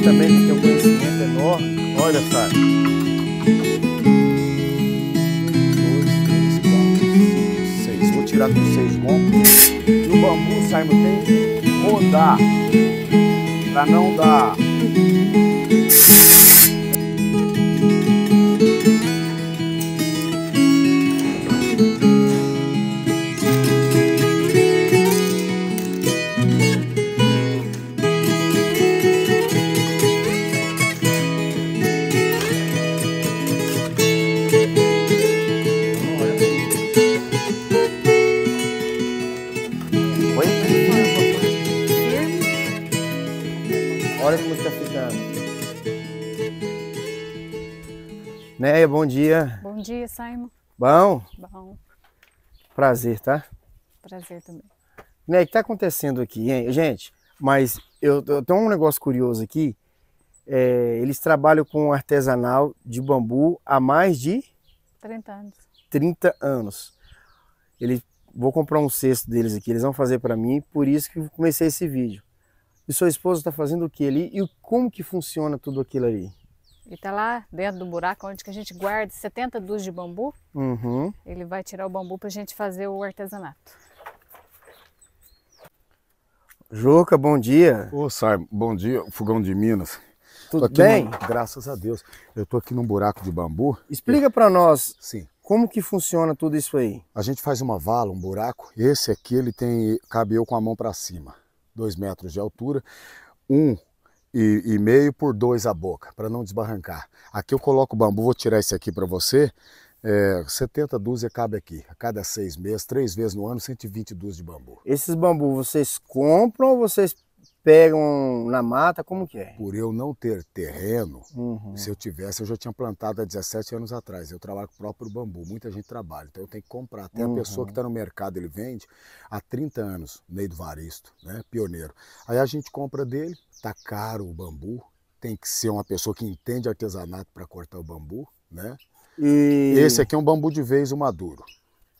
também que tem um conhecimento é enorme. Olha, Sara. dois, três, quatro, cinco, seis. Vou tirar com seis roncos. No bambu, sai tem que rodar. para não dar. Neia, bom dia. Bom dia, Simon. Bom? Bom. Prazer, tá? Prazer também. Neia, né, o que tá acontecendo aqui, hein? Gente, mas eu, eu tenho um negócio curioso aqui. É, eles trabalham com artesanal de bambu há mais de... 30 anos. 30 anos. Ele, vou comprar um cesto deles aqui, eles vão fazer para mim, por isso que eu comecei esse vídeo. E sua esposa está fazendo o que ali e como que funciona tudo aquilo ali? E está lá dentro do buraco onde que a gente guarda 70 dúzias de bambu. Uhum. Ele vai tirar o bambu para a gente fazer o artesanato. Juca, bom dia. Ô, Sai, bom dia, fogão de Minas. Tudo bem? No... Graças a Deus. Eu tô aqui num buraco de bambu. Explica para nós. Sim. Como que funciona tudo isso aí? A gente faz uma vala, um buraco. Esse aqui ele tem cabe com a mão para cima, dois metros de altura. Um e, e meio por dois a boca, para não desbarrancar. Aqui eu coloco o bambu, vou tirar esse aqui para você. É, 70 dúzias cabe aqui, a cada seis meses, três vezes no ano, 120 dúzias de bambu. Esses bambu vocês compram ou vocês pegam na mata, como que é? Por eu não ter terreno, uhum. se eu tivesse, eu já tinha plantado há 17 anos atrás. Eu trabalho com o próprio bambu, muita gente trabalha, então eu tenho que comprar. Até uhum. a pessoa que está uhum. no mercado, ele vende há 30 anos, Ney do Varisto, né? pioneiro. Aí a gente compra dele, tá caro o bambu, tem que ser uma pessoa que entende artesanato para cortar o bambu, né? E... Esse aqui é um bambu de vez, o maduro.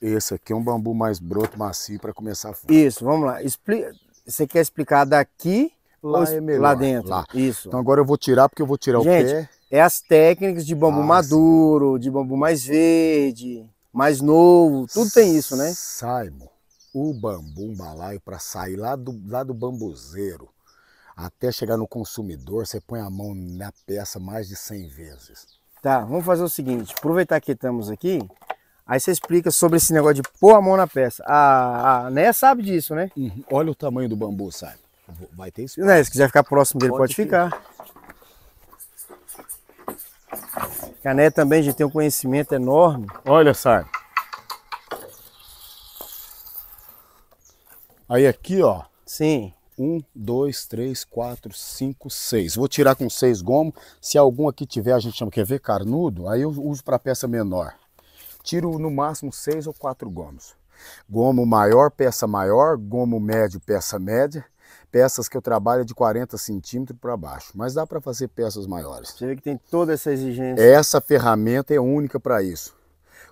Esse aqui é um bambu mais broto, macio, para começar a fumar. Isso, vamos lá. Explica, você quer explicar daqui lá, é lá dentro? Lá. Isso. Então agora eu vou tirar porque eu vou tirar Gente, o pé. É as técnicas de bambu ah, maduro, sim. de bambu mais verde, mais novo, tudo tem isso, né? Simon, o bambu balaio para sair lá do, lá do bambuzeiro até chegar no consumidor, você põe a mão na peça mais de 100 vezes. Tá, vamos fazer o seguinte, aproveitar que estamos aqui, Aí você explica sobre esse negócio de pôr a mão na peça. A, a Né sabe disso, né? Uhum. Olha o tamanho do bambu, sabe? Vai ter isso. Né, se quiser ficar próximo dele, pode, pode ficar. A Né também já tem um conhecimento enorme. Olha, sabe. Aí aqui, ó. Sim. Um, dois, três, quatro, cinco, seis. Vou tirar com seis gomos. Se algum aqui tiver, a gente chama, quer ver, carnudo, aí eu uso para peça menor tiro no máximo seis ou quatro gomos. Gomo maior, peça maior, gomo médio, peça média. Peças que eu trabalho é de 40 centímetros para baixo, mas dá para fazer peças maiores. Você vê que tem toda essa exigência. Essa ferramenta é única para isso.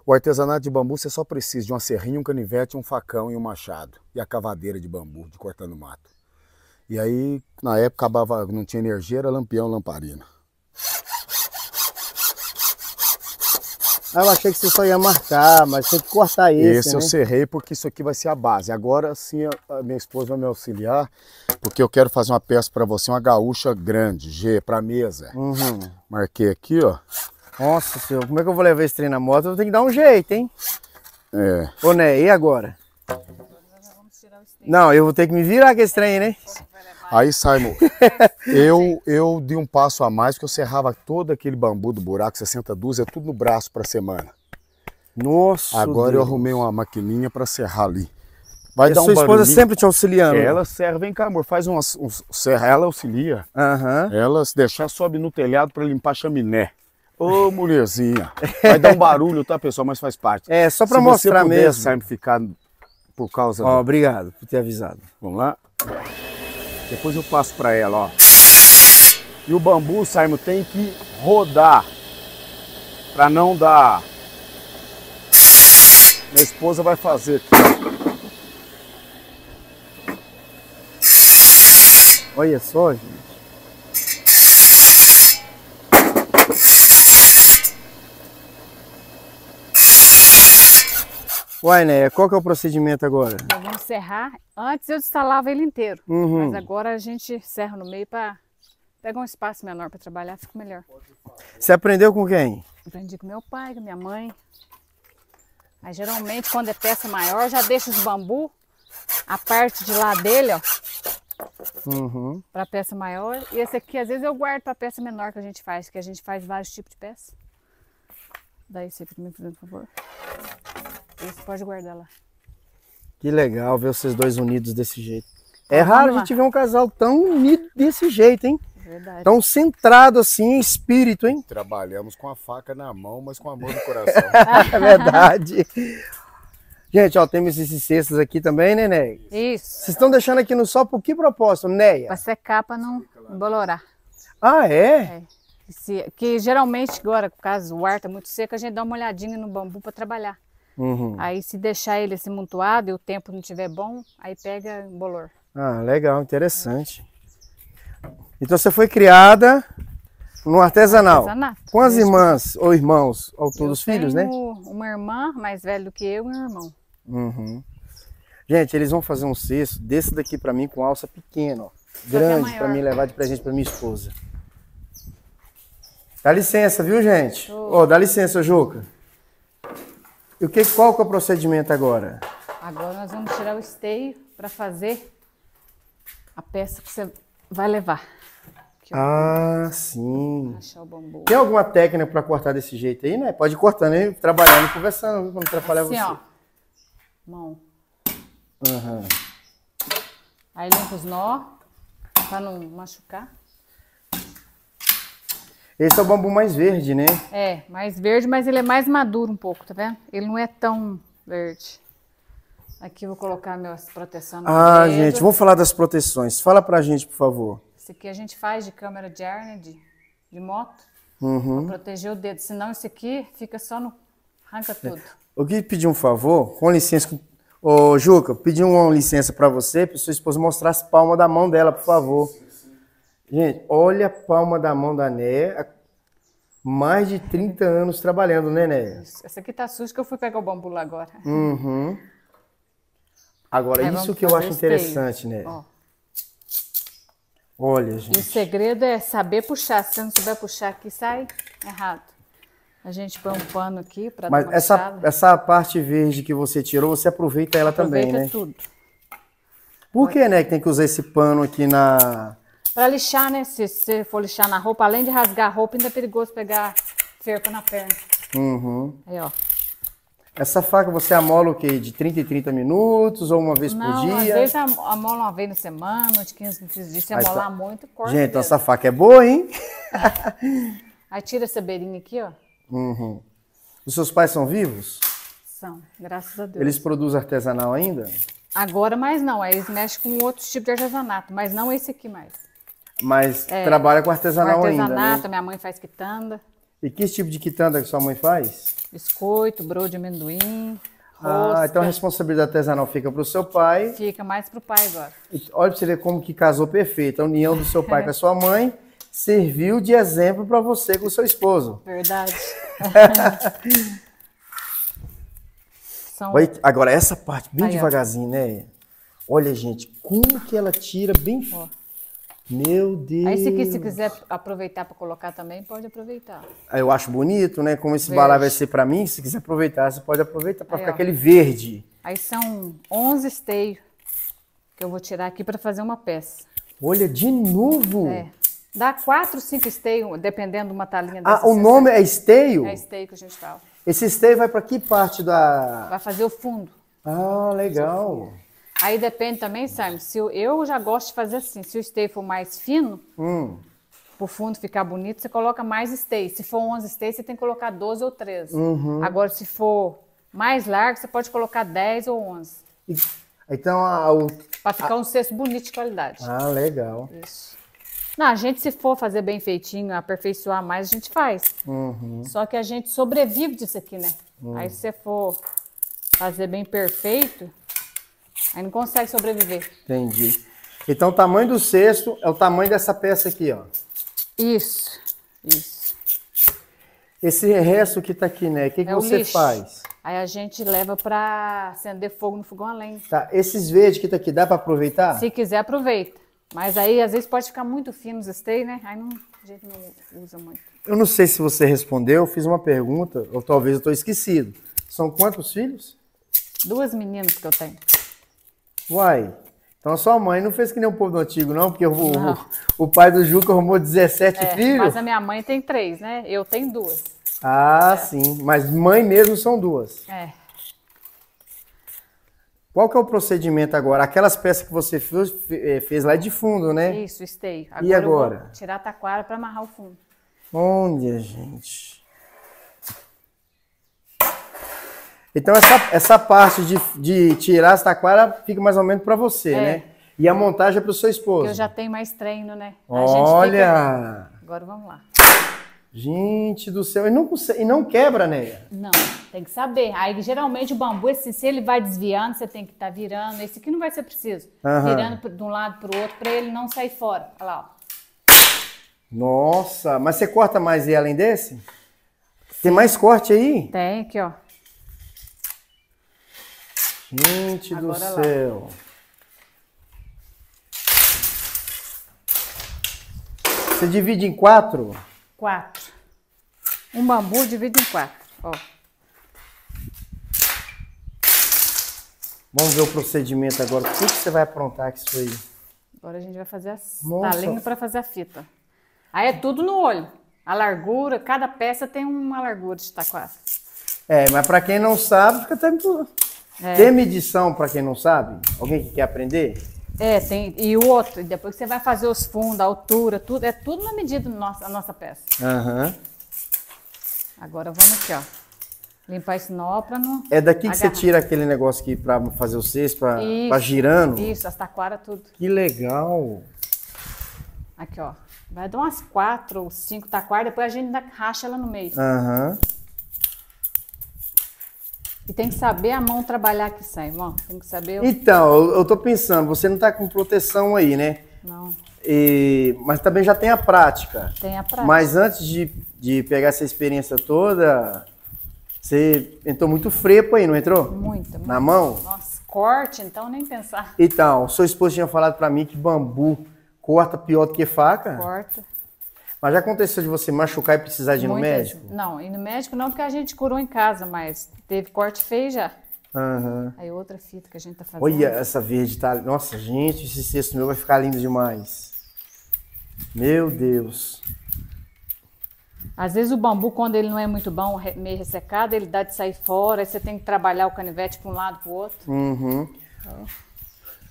O artesanato de bambu você só precisa de uma serrinha, um canivete, um facão e um machado. E a cavadeira de bambu, de cortando mato. E aí, na época, acabava, não tinha energia, era lampião, lamparina. Ah, eu achei que você só ia marcar, mas tem que cortar esse, Esse né? eu cerrei porque isso aqui vai ser a base. Agora sim a minha esposa vai me auxiliar, porque eu quero fazer uma peça para você, uma gaúcha grande, G, para mesa. Uhum. Marquei aqui, ó. Nossa senhora, como é que eu vou levar esse trem na moto? Eu tenho que dar um jeito, hein? É. Ô, né, e agora? Não, eu vou ter que me virar com esse trem, né? Aí, Simon, eu, eu dei um passo a mais, porque eu serrava todo aquele bambu do buraco, 60 dúzias, é tudo no braço para semana. Nossa! Agora Deus. eu arrumei uma maquininha para serrar ali. Vai e dar sua um esposa barulhinho. sempre te auxiliando? Ela serra, vem cá, amor, faz um, serra, ela auxilia. Uhum. Ela, se deixar, sobe no telhado para limpar a chaminé. Ô, mulherzinha, vai dar um barulho, tá, pessoal? Mas faz parte. É, só para mostrar puder, mesmo. Se Simon, ficar por causa... Ó, do... Obrigado por ter avisado. Vamos lá? Depois eu passo para ela, ó. E o bambu, Simon, tem que rodar para não dar. Minha esposa vai fazer. Aqui. Olha só, gente. Uai, né? qual que é o procedimento agora? vamos serrar. Antes eu instalava ele inteiro, uhum. mas agora a gente serra no meio para pegar um espaço menor para trabalhar, fica melhor. Você aprendeu com quem? Aprendi com meu pai, com minha mãe. Mas geralmente quando é peça maior, já deixa os bambu, a parte de lá dele, ó, Uhum. para peça maior. E esse aqui, às vezes, eu guardo para peça menor que a gente faz, que a gente faz vários tipos de peça. Daí você fica me fazendo favor pode guardar lá. Que legal ver vocês dois unidos desse jeito. É Vamos raro lá. a gente ver um casal tão unido desse jeito, hein? Verdade. Tão centrado assim em espírito, hein? Trabalhamos com a faca na mão, mas com a mão no coração. é verdade. Gente, ó, temos esses cestos aqui também, né, Ney? Isso. Vocês estão deixando aqui no sol por que propósito, Neia? Para secar, para não bolorar. Ah, é? é. que geralmente agora, por causa do ar tá muito seco, a gente dá uma olhadinha no bambu para trabalhar. Uhum. Aí se deixar ele assim montuado e o tempo não tiver bom, aí pega bolor. Ah, legal, interessante. Então você foi criada no artesanal. Artesanato. Com as irmãs ou irmãos, ou todos os filhos, né? Uma irmã mais velha do que eu e um irmão. Uhum. Gente, eles vão fazer um cesto desse daqui para mim com alça pequena, ó, é grande para mim levar de presente para minha esposa. Dá licença, viu, gente? oh, dá licença, Juca. E o que, qual que é o procedimento agora? Agora nós vamos tirar o esteio para fazer a peça que você vai levar. ah, sim. Achar o bambu. Tem alguma técnica para cortar desse jeito aí, né? Pode ir cortando aí, trabalhando, conversando, para não atrapalhar assim, você. Ó. Mão. Uhum. Aí limpa os nó, para não machucar. Esse é o bambu mais verde, né? É, mais verde, mas ele é mais maduro um pouco, tá vendo? Ele não é tão verde. Aqui eu vou colocar minhas proteções. Ah, dedo. gente, vamos falar das proteções. Fala pra gente, por favor. Isso aqui a gente faz de câmera de ar, né? De, de moto. Uhum. Pra proteger o dedo. Senão isso aqui fica só no... Arranca é. tudo. Eu queria pedir um favor, com licença. Ô, Juca, pedir uma licença para você, para sua esposa mostrar as palmas da mão dela, por favor. Gente, olha a palma da mão da Né. Mais de 30 anos trabalhando, né, Né? Essa aqui tá suja que eu fui pegar o bambu lá agora. Uhum. Agora, é, isso que eu acho interessante, né? Olha, gente. E o segredo é saber puxar. Se você não souber puxar aqui, sai errado. A gente põe um pano aqui para Mas essa, essa parte verde que você tirou, você aproveita ela aproveita também, né? Aproveita tudo. Por que, né, que tem que usar esse pano aqui na para lixar, né? Se você for lixar na roupa, além de rasgar a roupa, ainda é perigoso pegar cerco na perna. Uhum. Aí, ó. Essa faca você amola o quê? De 30 em 30 minutos ou uma vez Não, por dia? Às vezes amola uma vez na semana, de 15 em 15 dias. Se tá. amolar tá... muito, corta. Gente, então essa faca é boa, hein? Aí tira essa beirinha aqui, ó. Uhum. Os seus pais são vivos? São, graças a Deus. Eles produzem artesanal ainda? Agora mais não, aí eles mexem com outros tipos de artesanato, mas não esse aqui mais. Mas é, trabalha com artesanal, com artesanato, ainda. Né? minha mãe faz quitanda. E que tipo de quitanda que sua mãe faz? Biscoito, broa de amendoim. Rosca. Ah, então a responsabilidade artesanal fica para o seu pai. Fica mais para o pai agora. E olha para você ver como que casou perfeito. A união do seu pai com a sua mãe serviu de exemplo para você com o seu esposo. Verdade. São... agora, essa parte, bem Aí, devagarzinho, ó. né? Olha, gente, como que ela tira bem... Ó. Meu Deus! Aí, se, se quiser aproveitar para colocar também, pode aproveitar. Ah, eu acho bonito, né? Como esse verde. balá vai ser para mim, se quiser aproveitar, você pode aproveitar para ficar ó. aquele verde. Aí são 11 esteios que eu vou tirar aqui para fazer uma peça. Olha, de novo? É. Dá quatro, cinco esteios, dependendo de uma talinha ah, dessa. Ah, o nome é esteio? É esteio que a gente fala. Esse esteio vai para que parte da... Vai fazer o fundo. Ah, legal. Aí depende também, Sam, se eu, eu já gosto de fazer assim, se o stay for mais fino, hum. pro fundo ficar bonito, você coloca mais stay. Se for 11 stay, você tem que colocar 12 ou 13. Uhum. Agora, se for mais largo, você pode colocar 10 ou 11. E, então, a, Pra ficar a... um cesto bonito de qualidade. Ah, legal. Isso. Não, a gente se for fazer bem feitinho, aperfeiçoar mais, a gente faz. Uhum. Só que a gente sobrevive disso aqui, né? Uhum. Aí se você for fazer bem perfeito, Aí não consegue sobreviver. Entendi. Então, o tamanho do cesto é o tamanho dessa peça aqui, ó. Isso, isso. Esse resto que tá aqui, né? O que, é que você lixo. faz? Aí a gente leva para acender fogo no fogão além. Tá, esses verdes que tá aqui, dá para aproveitar? Se quiser, aproveita. Mas aí, às vezes, pode ficar muito fino os stay, né? Aí não, a gente não usa muito. Eu não sei se você respondeu, eu fiz uma pergunta, ou talvez eu estou esquecido. São quantos filhos? Duas meninas que eu tenho. Uai. Então a sua mãe não fez que nem o povo do antigo, não? Porque o, não. o, o pai do Juca arrumou 17 é, filhos. Mas a minha mãe tem três, né? Eu tenho duas. Ah, é. sim. Mas mãe mesmo são duas. É. Qual que é o procedimento agora? Aquelas peças que você fez, é, fez lá de fundo, né? Isso, esteio. Agora e agora? tirar a taquara para amarrar o fundo. Onde, gente. Então, essa, essa parte de, de tirar as taquara fica mais ou menos para você, é. né? E a montagem é para o seu esposo. Porque eu já tenho mais treino, né? A Olha! Fica... Agora vamos lá. Gente do céu, e não, e não quebra, né? Não, tem que saber. Aí geralmente o bambu, assim, se ele vai desviando, você tem que estar tá virando. Esse aqui não vai ser preciso. Uhum. Virando de um lado para o outro para ele não sair fora. Olha lá, ó. Nossa, mas você corta mais ele além desse? Sim. Tem mais corte aí? Tem, aqui, ó. Gente Agora do céu. Lá. Você divide em quatro? Quatro. Um bambu divide em quatro, ó. Vamos ver o procedimento agora. O que você vai aprontar com isso aí? Agora a gente vai fazer a tá Nossa. para fazer a fita. Aí é tudo no olho. A largura, cada peça tem uma largura de taquara. É, mas para quem não sabe, fica até é. Tem medição, para quem não sabe? Alguém que quer aprender? É, tem. E o outro, depois que você vai fazer os fundos, a altura, tudo, é tudo na medida da nossa, nossa peça. Aham. Uhum. Agora vamos aqui, ó. Limpar esse nó para não. É daqui que agarrar. você tira aquele negócio aqui para fazer o cesto, para girando? Isso, as taquara tudo. Que legal! Aqui, ó. Vai dar umas quatro ou cinco taquara depois a gente racha ela no meio. Aham. Uhum. E tem que saber a mão trabalhar que sai, irmão. Tem que saber. O... Então, eu, tô pensando, você não tá com proteção aí, né? Não. E, mas também já tem a prática. Tem a prática. Mas antes de, de pegar essa experiência toda, você entrou muito frepo aí, não entrou? Muito. Na muito. mão? Nossa, corte, então nem pensar. Então, o seu esposo tinha falado para mim que bambu corta pior do que faca. Corta. Mas já aconteceu de você machucar e precisar de ir no médico? Não, ir no médico não, porque a gente curou em casa, mas teve corte feio já. Uhum. Aí outra fita que a gente tá fazendo. Olha essa verde, tá? Nossa, gente, esse cesto meu vai ficar lindo demais. Meu Deus. Às vezes o bambu, quando ele não é muito bom, meio ressecado, ele dá de sair fora, aí você tem que trabalhar o canivete para um lado para o outro. Uhum.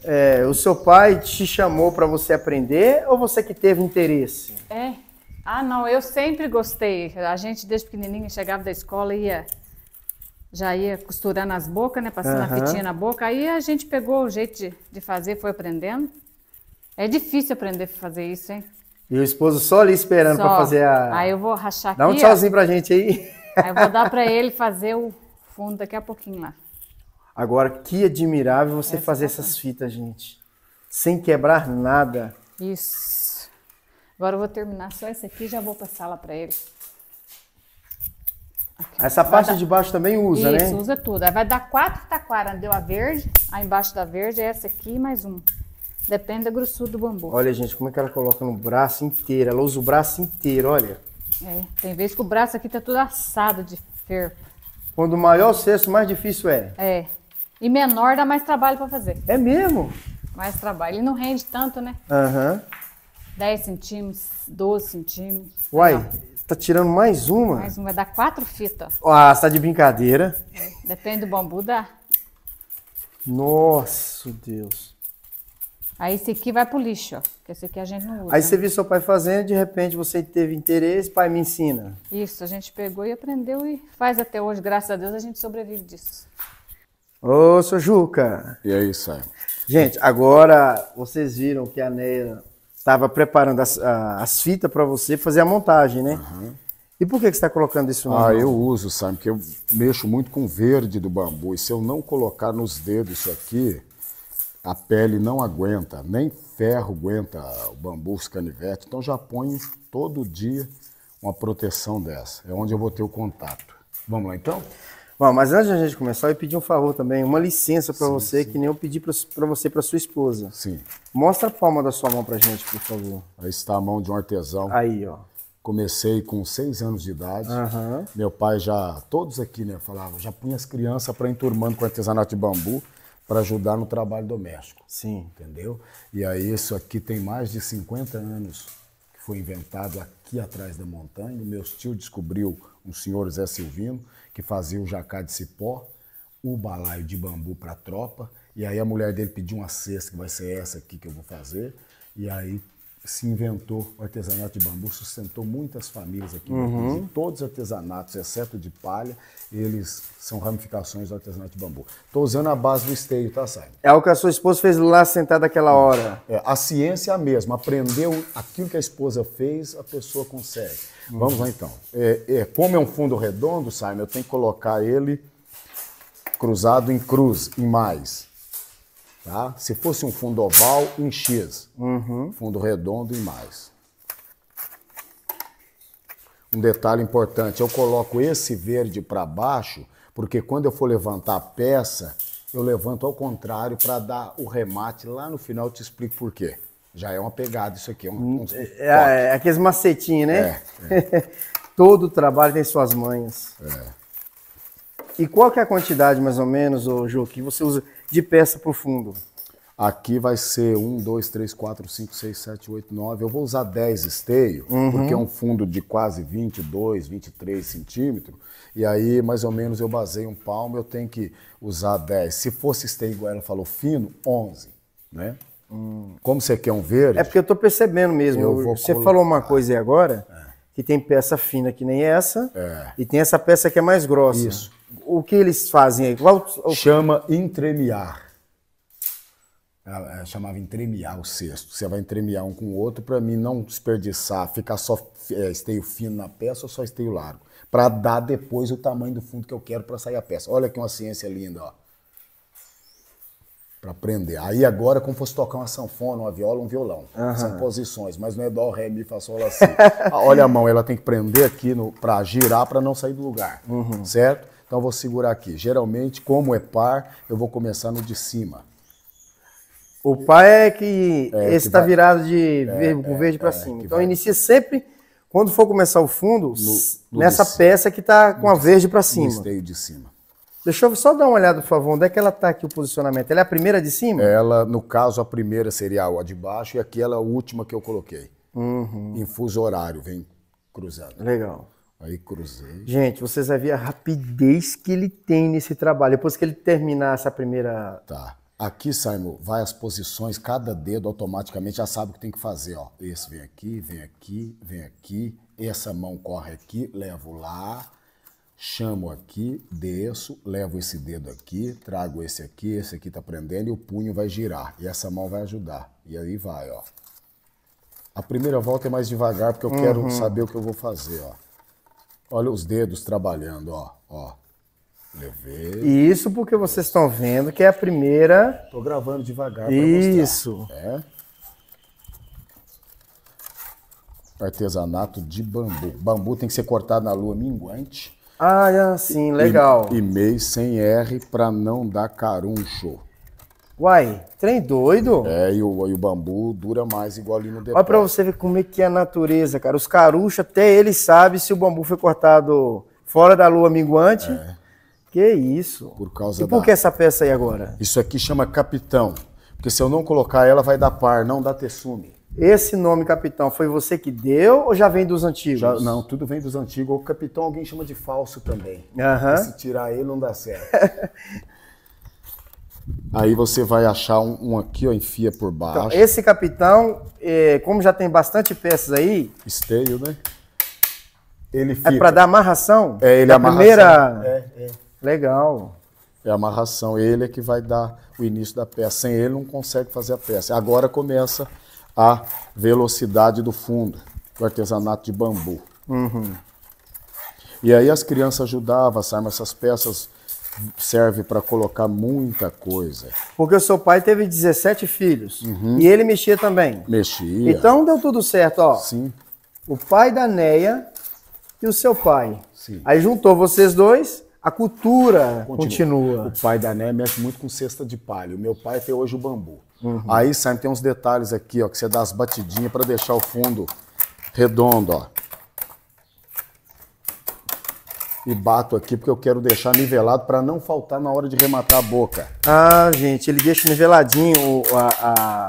É, o seu pai te chamou para você aprender ou você que teve interesse? É, ah, não, eu sempre gostei. A gente, desde pequenininha, chegava da escola e ia já ia costurando as bocas, né? Passando uhum. a fitinha na boca. Aí a gente pegou o jeito de, de, fazer, foi aprendendo. É difícil aprender a fazer isso, hein? E o esposo só ali esperando para fazer a. Aí eu vou rachar aqui. Dá um tchauzinho pra gente aí. Aí eu vou dar para ele fazer o fundo daqui a pouquinho lá. Agora, que admirável você fazer é essas fitas, gente. Sem quebrar nada. Isso. Agora eu vou terminar só esse aqui e já vou passá-la para ele. Essa parte dar... de baixo também usa, Isso, né? Isso, usa tudo. Aí vai dar quatro taquaras. Deu a verde, aí embaixo da verde é essa aqui e mais um. Depende da grossura do bambu. Olha, gente, como é que ela coloca no braço inteiro. Ela usa o braço inteiro, olha. É, tem vezes que o braço aqui tá tudo assado de ferro. Quando maior o cesto, mais difícil é. É. E menor dá mais trabalho para fazer. É mesmo? Mais trabalho. Ele não rende tanto, né? Aham. Uhum. 10 centímetros, 12 centímetros. Uai, não. tá tirando mais uma? Mais uma, vai dar quatro fitas. Ah, você tá de brincadeira. É, depende do bambu, dá. Nossa, Deus. Aí esse aqui vai pro lixo, ó. Porque esse aqui a gente não usa. Aí você viu seu pai fazendo, de repente você teve interesse, pai me ensina. Isso, a gente pegou e aprendeu e faz até hoje, graças a Deus, a gente sobrevive disso. Ô, seu Juca. E aí, Simon? Gente, agora vocês viram que a Neira estava preparando as, as fitas para você fazer a montagem, né? Uhum. E por que, que você está colocando isso no Ah, nome? eu uso, sabe? Porque eu mexo muito com o verde do bambu. E se eu não colocar nos dedos isso aqui, a pele não aguenta, nem ferro aguenta o bambu, os canivetes. Então já ponho todo dia uma proteção dessa. É onde eu vou ter o contato. Vamos lá então? Bom, mas antes da gente começar, eu pedi um favor também, uma licença para você, sim. que nem eu pedi para você, para sua esposa. Sim. Mostra a palma da sua mão para gente, por favor. Aí está a mão de um artesão. Aí, ó. Comecei com seis anos de idade. Uhum. Meu pai já, todos aqui, né, falavam, já punha as crianças para enturmando com artesanato de bambu para ajudar no trabalho doméstico. Sim. Entendeu? E aí, isso aqui tem mais de 50 anos que foi inventado aqui atrás da montanha. Meus meu tio descobriu, um senhor Zé Silvino, que fazia o jacá de cipó, o balaio de bambu para a tropa, e aí a mulher dele pediu uma cesta, que vai ser essa aqui que eu vou fazer, e aí se inventou o artesanato de bambu, sustentou muitas famílias aqui uhum. Brasil, todos os artesanatos, exceto de palha, eles são ramificações do artesanato de bambu. Estou usando a base do esteio, tá, Sai? É o que a sua esposa fez lá sentada aquela hora. É, a ciência é a mesma, aprendeu aquilo que a esposa fez, a pessoa consegue. Vamos lá então. É, é, como é um fundo redondo, Simon, eu tenho que colocar ele cruzado em cruz, em mais. Tá? Se fosse um fundo oval, em X. Uhum. Fundo redondo, em mais. Um detalhe importante, eu coloco esse verde para baixo, porque quando eu for levantar a peça, eu levanto ao contrário para dar o remate lá no final, eu te explico por quê. Já é uma pegada isso aqui. É, um, hum, um é, é, é aqueles macetinhos, né? É, Todo trabalho tem suas manhas. É. E qual que é a quantidade, mais ou menos, o Jô, que você usa de peça pro fundo? Aqui vai ser 1, 2, 3, 4, 5, 6, 7, 8, 9. Eu vou usar 10 esteio, uhum. porque é um fundo de quase 22, 23 centímetros. E aí, mais ou menos, eu baseio um palmo, eu tenho que usar 10. Se fosse esteio, igual ela falou, fino, 11, né? Como você quer um verde? É porque eu estou percebendo mesmo. eu, você colocar. falou uma coisa aí agora, ah, é. que tem peça fina que nem essa, é. e tem essa peça que é mais grossa. Isso. O que eles fazem aí? Qual, o... Chama entremear. Ela chamava entremear o cesto. Você vai entremear um com o outro para mim não desperdiçar, ficar só é, esteio fino na peça ou só esteio largo, para dar depois o tamanho do fundo que eu quero para sair a peça. Olha que uma ciência linda, ó para aprender. Aí agora, como fosse tocar uma sanfona, uma viola, um violão. Uhum. São posições, mas não é dó, ré, mi, fá, sol, Olha a mão, ela tem que prender aqui para girar para não sair do lugar, uhum. certo? Então eu vou segurar aqui. Geralmente, como é par, eu vou começar no de cima. O par é que é, esse está virado de é, verde, com é, verde para é, cima. Então inicia sempre quando for começar o fundo no, no nessa peça que está com a verde para cima. No esteio de cima. Deixa eu só dar uma olhada, por favor. Onde é que ela está aqui, o posicionamento? Ela é a primeira de cima? Ela, no caso, a primeira seria a de baixo e aqui ela é a última que eu coloquei. Uhum. Em fuso horário, vem cruzando. Legal. Aí cruzei. Gente, vocês vão ver a rapidez que ele tem nesse trabalho. Depois que ele terminar essa primeira... Tá. Aqui, Simon, vai as posições, cada dedo automaticamente já sabe o que tem que fazer. Ó. Esse vem aqui, vem aqui, vem aqui. Essa mão corre aqui, levo lá, chamo aqui, desço, levo esse dedo aqui, trago esse aqui, esse aqui está prendendo e o punho vai girar. E essa mão vai ajudar. E aí vai, ó. A primeira volta é mais devagar, porque eu uhum. quero saber o que eu vou fazer, ó. Olha os dedos trabalhando, ó, ó. Levei. E isso porque vocês estão vendo que é a primeira... Estou gravando devagar para mostrar. Isso. É. Artesanato de bambu. Bambu tem que ser cortado na lua minguante ah, é, sim, legal. E, meio mail sem R para não dar caruncho. Uai, trem doido. É, e o, e o bambu dura mais, igual ali no depósito. Olha pra você ver como é que é a natureza, cara. Os caruchos, até eles sabem se o bambu foi cortado fora da lua minguante. É. Que isso. Por causa e por da... que essa peça aí agora? Isso aqui chama capitão. Porque se eu não colocar ela, vai dar par, não dá tessume. Esse nome, capitão, foi você que deu ou já vem dos antigos? Já, não, tudo vem dos antigos. O capitão alguém chama de falso também. Uhum. Se tirar ele não dá certo. Aí você vai achar um, um, aqui, ó, enfia por então, baixo. Então, esse capitão, é, como já tem bastante peças aí. Esteio, né? Ele é fica. É para dar amarração? É, ele é, é amarração. Primeira... É, é. Legal. É amarração. Ele é que vai dar o início da peça. Sem ele não consegue fazer a peça. Agora começa a velocidade do fundo, do artesanato de bambu. Uhum. E aí as crianças ajudavam, sabe? Essas peças serve para colocar muita coisa. Porque o seu pai teve 17 filhos uhum. e ele mexia também. Mexia. Então deu tudo certo, ó. Sim. O pai da Neia e o seu pai. Sim. Aí juntou vocês dois, a cultura continua. continua. O pai da Neia mexe muito com cesta de palha. O meu pai tem hoje o bambu. Uhum. Aí sempre tem uns detalhes aqui, ó, que você dá as batidinhas para deixar o fundo redondo, ó. E bato aqui porque eu quero deixar nivelado para não faltar na hora de rematar a boca. Ah, gente, ele deixa niveladinho a,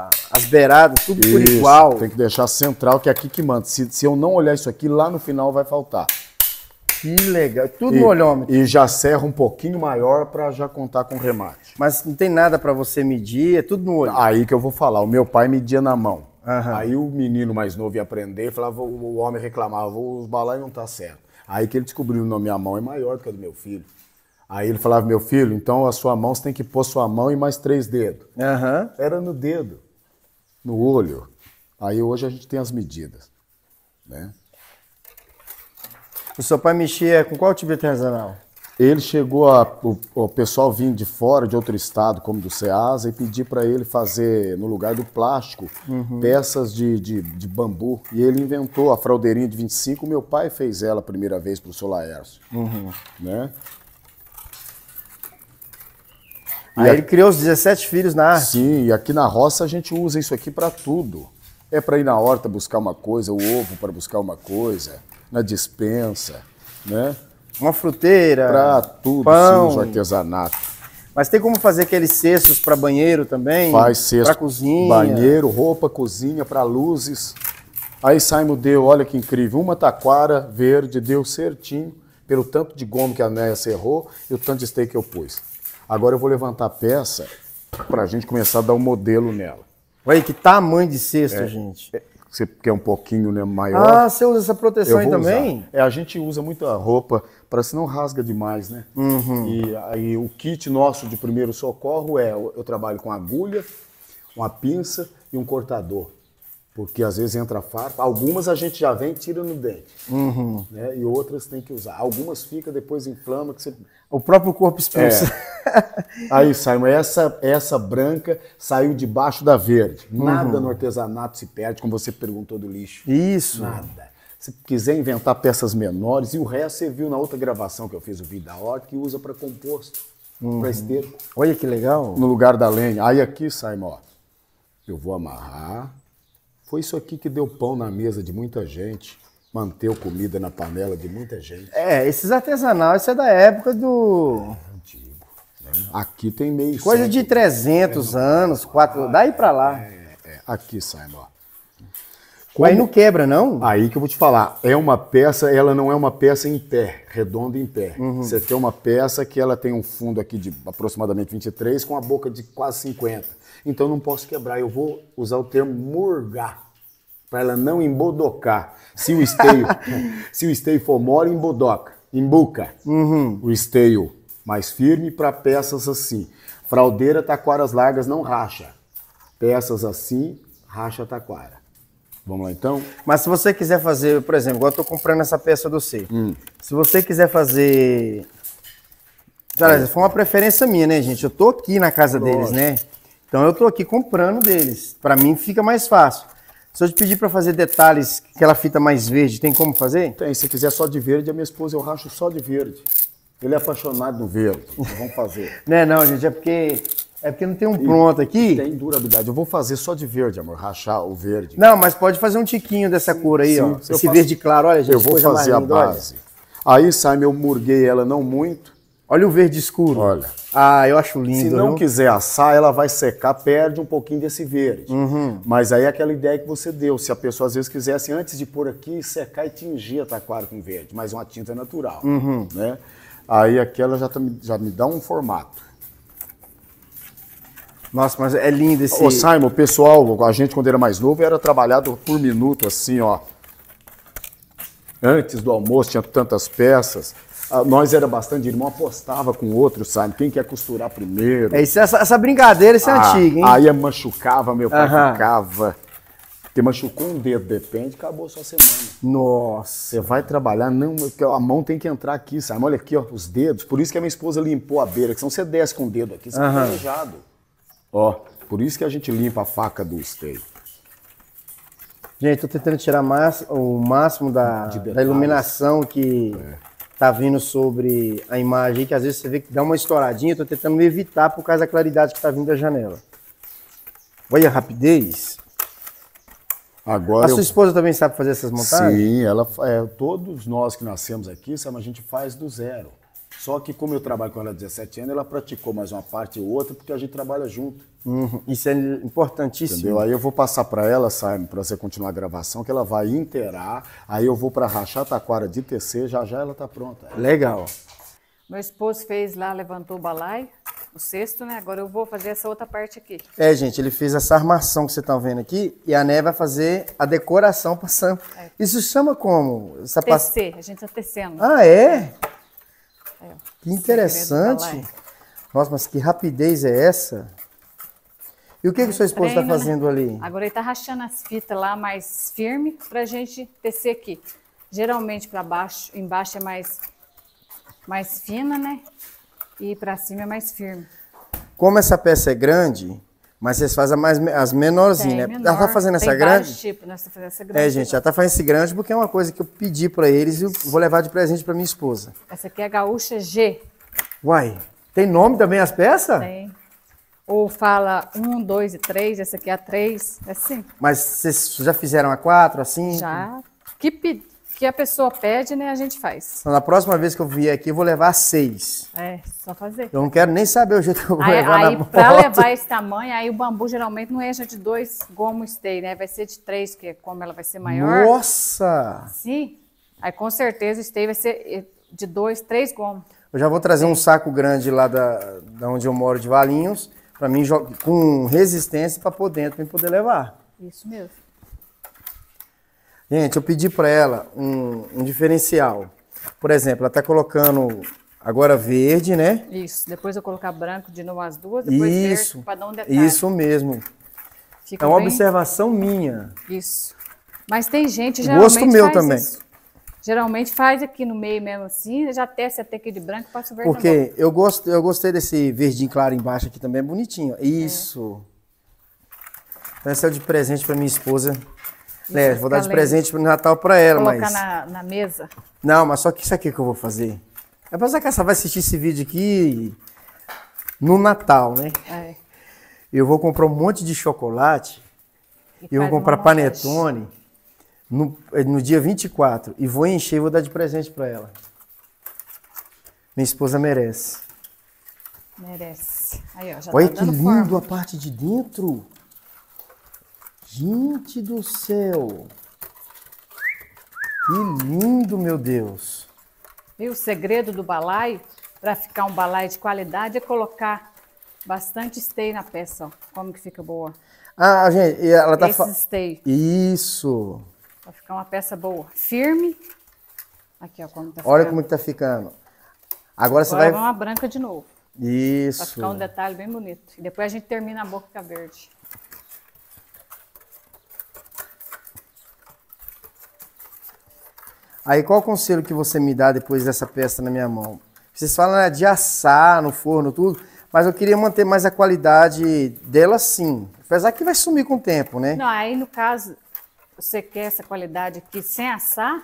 a, as beiradas, tudo isso, por igual. Tem que deixar central, que é aqui que manda. Se, se eu não olhar isso aqui, lá no final vai faltar. Que legal. Tudo e, no olhômetro. E já serra um pouquinho maior para já contar com remate. Mas não tem nada para você medir, é tudo no olho. Aí que eu vou falar. O meu pai media na mão. Uhum. Aí o menino mais novo ia aprender, falava, o homem reclamava, os balões não tá certo. Aí que ele descobriu, a minha mão é maior do que a do meu filho. Aí ele falava, meu filho, então a sua mão você tem que pôr sua mão e mais três dedos. Uhum. Era no dedo, no olho. Aí hoje a gente tem as medidas, né? O seu pai mexia com qual tipo de artesanal? Ele chegou a o, o, pessoal vindo de fora, de outro estado, como do Ceasa, e pediu para ele fazer, no lugar do plástico, uhum. peças de, de, de, bambu. E ele inventou a fraldeirinha de 25. Meu pai fez ela a primeira vez para o seu Laércio. Uhum. Né? Aí a... ele criou os 17 filhos na arte. Sim, e aqui na roça a gente usa isso aqui para tudo. É para ir na horta buscar uma coisa, o ovo para buscar uma coisa na dispensa, né? Uma fruteira, Para tudo, pão. sim, artesanato. Mas tem como fazer aqueles cestos para banheiro também? Faz cesto. Para cozinha. Banheiro, roupa, cozinha, para luzes. Aí Saimo deu, olha que incrível, uma taquara verde, deu certinho, pelo tanto de gomo que a Néia serrou e o tanto de steak que eu pus. Agora eu vou levantar a peça para a gente começar a dar um modelo nela. Olha que tamanho de cesto, é, gente. É, você quer um pouquinho né, maior. Ah, você usa essa proteção aí também? É, a gente usa muita roupa para se não rasga demais, né? Uhum. E aí o kit nosso de primeiro socorro é eu trabalho com agulha, uma pinça e um cortador. Porque às vezes entra farpa, algumas a gente já vem e tira no dente, uhum. né? e outras tem que usar. Algumas fica, depois inflama. Que você... O próprio corpo expulsa. É. Aí, Simon, essa, essa branca saiu debaixo da verde. Uhum. Nada uhum. no artesanato se perde, como você perguntou do lixo. Isso. Nada. Se quiser inventar peças menores, e o resto você viu na outra gravação que eu fiz, o Vida da que usa para composto, uhum. para esteira. Olha que legal. No lugar da lenha. Aí aqui, Simon, ó, eu vou amarrar foi isso aqui que deu pão na mesa de muita gente, manteu comida na panela de muita gente. É, esses artesanais, isso é da época do. Antigo. Né? Aqui tem meio. Coisa de 300 é, anos, quatro, daí para lá. É, é, é, aqui, Simon. Como... Aí não quebra, não? Aí que eu vou te falar. É uma peça, ela não é uma peça em pé, redonda em pé. Uhum. Você tem uma peça que ela tem um fundo aqui de aproximadamente 23 com a boca de quase 50 então não posso quebrar. Eu vou usar o termo morgar para ela não embodocar. Se o esteio, se o esteio for mole, embodoca, embuca. Uhum. O esteio mais firme para peças assim. Fraldeira, taquaras largas não racha. Peças assim, racha taquara. Vamos lá então? Mas se você quiser fazer, por exemplo, agora eu tô comprando essa peça do C. Hum. Se você quiser fazer. Cara, foi uma preferência minha, né, gente? Eu tô aqui na casa deles, né? Então eu estou aqui comprando deles. Para mim fica mais fácil. Se eu te pedir para fazer detalhes, aquela fita mais verde, tem como fazer? Tem, se quiser só de verde, a minha esposa eu racho só de verde. Ele é apaixonado no verde. Então, vamos fazer. não é não, gente, é porque é porque não tem um pronto aqui. Tem durabilidade. Eu vou fazer só de verde, amor, rachar o verde. Não, mas pode fazer um tiquinho dessa sim, cor aí, sim, ó. Esse verde claro, olha, gente. Eu vou fazer a base. Olha. Aí, Simon, eu murguei ela não muito. Olha o verde escuro. Olha. Ah, eu acho lindo. Se não, não? quiser assar, ela vai secar, perde um pouquinho desse verde. Uhum. Mas aí é aquela ideia que você deu. Se a pessoa às vezes quisesse, antes de pôr aqui, secar e tingir a taquara com verde, mas uma tinta natural. Uhum. Né? Aí aquela já, tá, já me dá um formato. Nossa, mas é lindo esse. Ô, Simon, o pessoal, a gente quando era mais novo, era trabalhado por minuto assim, ó. Antes do almoço tinha tantas peças. Ah, nós era bastante irmão, apostava com outro, sabe? Quem quer costurar primeiro? É, isso, essa, essa brincadeira, isso é ah, antiga, hein? Aí machucava, meu pai uhum. ficava. Você machucou um dedo, depende, acabou a sua semana. Nossa. Você vai trabalhar, não, a mão tem que entrar aqui, sabe? Olha aqui, ó, os dedos. Por isso que a minha esposa limpou a beira, que senão você desce com o dedo aqui, você uhum. fica aleijado. Ó, por isso que a gente limpa a faca do esteio. Gente, tô tentando tirar o máximo da, da iluminação que... É tá vindo sobre a imagem que às vezes você vê que dá uma estouradinha, eu tô tentando evitar por causa da claridade que tá vindo da janela. Olha a rapidez. Agora a sua eu... esposa também sabe fazer essas montagens? Sim, ela é, todos nós que nascemos aqui, sabe, a gente faz do zero. Só que como eu trabalho com ela há 17 anos, ela praticou mais uma parte ou outra, porque a gente trabalha junto. Uhum. Isso é importantíssimo. Entendeu? Aí eu vou passar para ela, Simon, para você continuar a gravação, que ela vai interar. Aí eu vou para Rachar Taquara de TC, já já ela tá pronta. Legal. Meu esposo fez lá, levantou o balai, o cesto, né? Agora eu vou fazer essa outra parte aqui. É, gente, ele fez essa armação que vocês estão vendo aqui e a Né vai fazer a decoração passando. É. Isso chama como? Essa Tecer, pass... a gente tá tecendo. Ah, é? é. É, que interessante. Nossa, mas que rapidez é essa? E o que, que sua esposa está né? fazendo né? ali? Agora ele está rachando as fitas lá mais firme para a gente tecer aqui. Geralmente para baixo, embaixo é mais, mais fina, né? E para cima é mais firme. Como essa peça é grande, mas vocês fazem as menorzinhas, né? Tá menor, ela tá fazendo essa grande? Tipo, né? fazendo essa é, grande. É, gente, ela tá fazendo esse grande porque é uma coisa que eu pedi para eles e eu vou levar de presente para minha esposa. Essa aqui é a Gaúcha G. Uai, tem nome também as peças? Tem. Ou fala um, dois e três, essa aqui é a três, é assim. Mas vocês já fizeram a quatro, assim? Já. Que pedido que a pessoa pede, né, a gente faz. Então, na próxima vez que eu vier aqui, eu vou levar seis. É, só fazer. Eu não quero nem saber o jeito que eu vou aí, levar aí, na moto. Para levar esse tamanho, aí o bambu geralmente não enche de dois gomos stay, né? Vai ser de três, porque é como ela vai ser maior. Nossa! Sim. Aí com certeza o stay vai ser eh, de dois, três gomos. Eu já vou trazer um saco grande lá da, da onde eu moro, de Valinhos, para mim com resistência para pôr dentro, e poder levar. Isso mesmo. Gente, eu pedi para ela um, um, diferencial. Por exemplo, ela está colocando agora verde, né? Isso. Depois eu colocar branco de novo as duas, depois isso, verde para dar um detalhe. Isso mesmo. Fica é uma bem? observação minha. Isso. Mas tem gente geralmente Gosto meu também. Isso. Geralmente faz aqui no meio mesmo assim, já testa até aqui de branco passa o verde. Porque eu gosto, eu gostei desse verdinho claro embaixo aqui também, é bonitinho. É. Isso. É. Então, esse é de presente para minha esposa. Né, é vou dar de presente no Natal para ela, Colocar mas... Colocar na, na, mesa? Não, mas só que isso aqui que eu vou fazer. É pra que ela vai assistir esse vídeo aqui no Natal, né? É. Eu vou comprar um monte de chocolate, e eu vou comprar panetone no, eh, no dia 24 e vou encher e vou dar de presente para ela. Minha esposa merece. Merece. Aí, ó, Olha tá que lindo forma. a parte de dentro. Gente do céu! Que lindo, meu Deus! E o segredo do balai, para ficar um balai de qualidade, é colocar bastante stay na peça, ó. Como que fica boa. Ah, gente, ela tá falando. stay. Isso. Pra ficar uma peça boa. Firme. Aqui, ó, como tá Olha como que tá ficando. Agora, Agora você vai. uma branca de novo. Isso. Pra ficar um detalhe bem bonito. E depois a gente termina a boca verde. Aí qual conselho que você me dá depois dessa peça na minha mão? Vocês falam né, de assar no forno, tudo, mas eu queria manter mais a qualidade dela sim. Apesar que vai sumir com o tempo, né? Não, aí no caso, você quer essa qualidade aqui sem assar?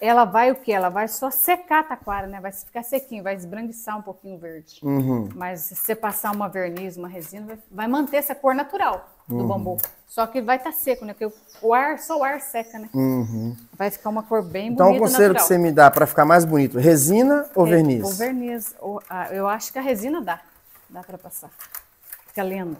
ela vai o que? Ela vai só secar a taquara, né? Vai ficar sequinho, vai esbranquiçar um pouquinho verde. Uhum. Mas se você passar uma verniz, uma resina, vai, vai manter essa cor natural do uhum. bambu. Só que vai estar tá seco, né? Porque o ar, só o ar seca, né? Uhum. Vai ficar uma cor bem então, bonita. Então, o conselho natural. que você me dá para ficar mais bonito, resina ou é, verniz? Ou verniz. Ou, ah, eu acho que a resina dá. Dá para passar. Fica lendo.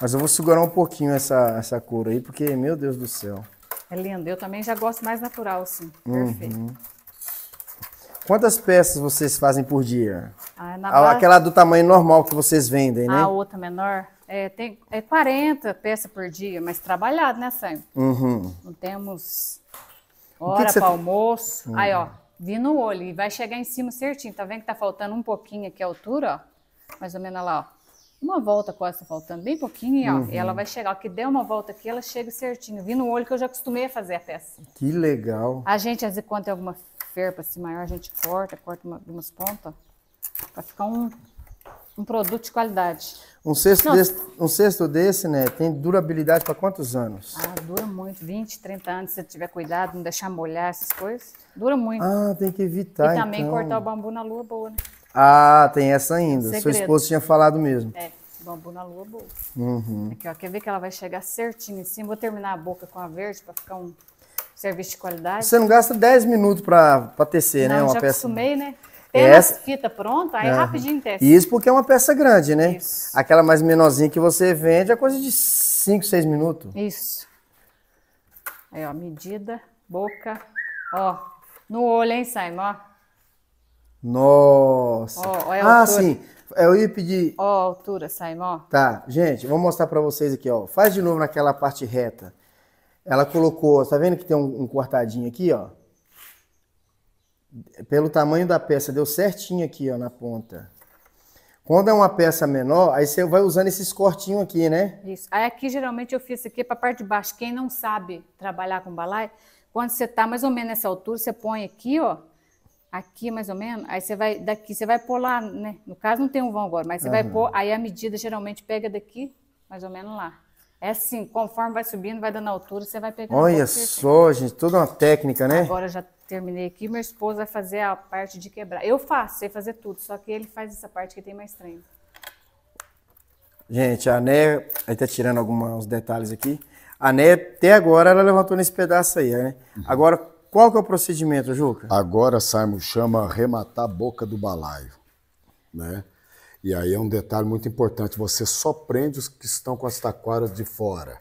Mas eu vou segurar um pouquinho essa, essa cor aí, porque, meu Deus do céu. É lindo. Eu também já gosto mais natural, sim. Perfeito. Uhum. Quantas peças vocês fazem por dia? Ah, base... Aquela do tamanho normal que vocês vendem, né? A outra menor. É, tem é 40 peças por dia, mas trabalhado, né, Sam? Uhum. Não temos hora para almoço. Uhum. Aí, ó, vi no olho e vai chegar em cima certinho. Tá vendo que tá faltando um pouquinho aqui a altura, ó? Mais ou menos lá, ó uma volta quase, essa faltando bem pouquinho, e ó, uhum. ela vai chegar. O Que der uma volta aqui, ela chega certinho. Vi no olho que eu já acostumei a fazer a peça. Que legal. A gente, às vezes, quando tem alguma ferpa assim maior, a gente corta, corta uma, umas pontas, para ficar um, um produto de qualidade. Um cesto, desse, um cesto desse, né, tem durabilidade para quantos anos? Ah, dura muito, 20, 30 anos, se tiver cuidado, não deixar molhar essas coisas. Dura muito. Ah, tem que evitar, E também então. cortar o bambu na lua boa, né? Ah, tem essa ainda. Segredo. Sua esposa tinha falado mesmo. É, bambu na lua é boa. Uhum. Aqui, ó, quer ver que ela vai chegar certinho em cima? Vou terminar a boca com a verde para ficar um serviço de qualidade. Você não gasta 10 minutos para tecer, né? não, né? Uma já peça. acostumei, né? Tem essa... fita pronta, aí uhum. rapidinho testa. Isso porque é uma peça grande, né? Isso. Aquela mais menorzinha que você vende é coisa de 5, 6 minutos. Isso. Aí, ó, medida, boca, ó. No olho, hein, Simon, ó. Nossa! Ó, ó é ah, sim. Eu ia pedir. Ó, a altura, Saimó. Tá, gente, vou mostrar para vocês aqui, ó. Faz de novo naquela parte reta. Ela colocou, tá vendo que tem um, um cortadinho aqui, ó? Pelo tamanho da peça, deu certinho aqui, ó, na ponta. Quando é uma peça menor, aí você vai usando esses cortinhos aqui, né? Isso. Aí aqui geralmente eu fiz aqui para parte de baixo. Quem não sabe trabalhar com balai, quando você tá mais ou menos nessa altura, você põe aqui, ó, aqui mais ou menos, aí você vai daqui, você vai pular, lá, né? No caso não tem um vão agora, mas você uhum. vai pôr, aí a medida geralmente pega daqui, mais ou menos lá. É assim, conforme vai subindo, vai dando altura, você vai pegando. Olha só, gente, toda uma técnica, né? Agora já terminei aqui, meu esposo vai fazer a parte de quebrar. Eu faço, sei fazer tudo, só que ele faz essa parte que tem mais treino. Gente, a Né, aí tá tirando alguns detalhes aqui. A Né, até agora, ela levantou nesse pedaço aí, né? Uhum. Agora, qual que é o procedimento, Juca? Agora, Simon, chama rematar a boca do balaio, né? E aí é um detalhe muito importante, você só prende os que estão com as taquaras de fora.